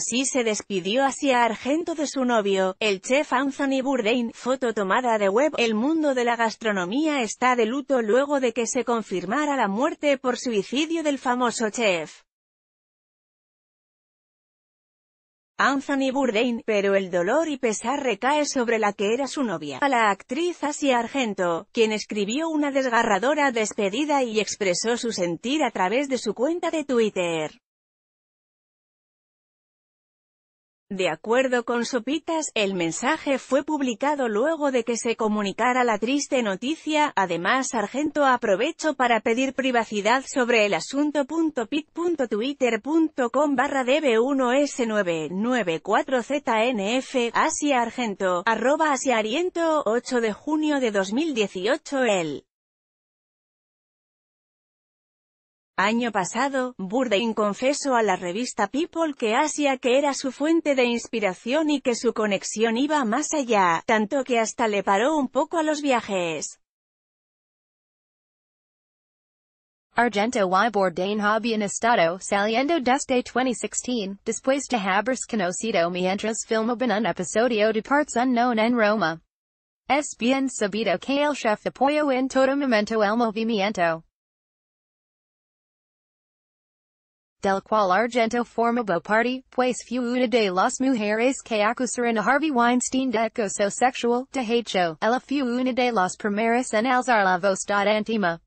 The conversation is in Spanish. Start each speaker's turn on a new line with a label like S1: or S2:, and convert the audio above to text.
S1: Así se despidió hacia Argento de su novio, el chef Anthony Bourdain. Foto tomada de web. El mundo de la gastronomía está de luto luego de que se confirmara la muerte por suicidio del famoso chef. Anthony Bourdain, pero el dolor y pesar recae sobre la que era su novia, a la actriz Asia Argento, quien escribió una desgarradora despedida y expresó su sentir a través de su cuenta de Twitter. De acuerdo con Sopitas, el mensaje fue publicado luego de que se comunicara la triste noticia, además Argento aprovechó para pedir privacidad sobre el asunto. barra db1s994znf Asia Argento, arroba Asia Ariento, 8 de junio de 2018 el Año pasado, Bourdain confesó a la revista People que Asia que era su fuente de inspiración y que su conexión
S2: iba más allá, tanto que hasta le paró un poco a los viajes.
S3: Argento y Bourdain habían estado saliendo desde 2016, después de haber conocido mientras filmaban un episodio de Parts Unknown en Roma. Es bien sabido que el chef apoyó en todo
S2: momento el movimiento. Del cual
S3: argento formaba parte pues fue una de las mujeres que acusaron a Harvey Weinstein de acoso sexual, de hecho, ella fue una de las primeras en alzar la voz
S2: ante antima.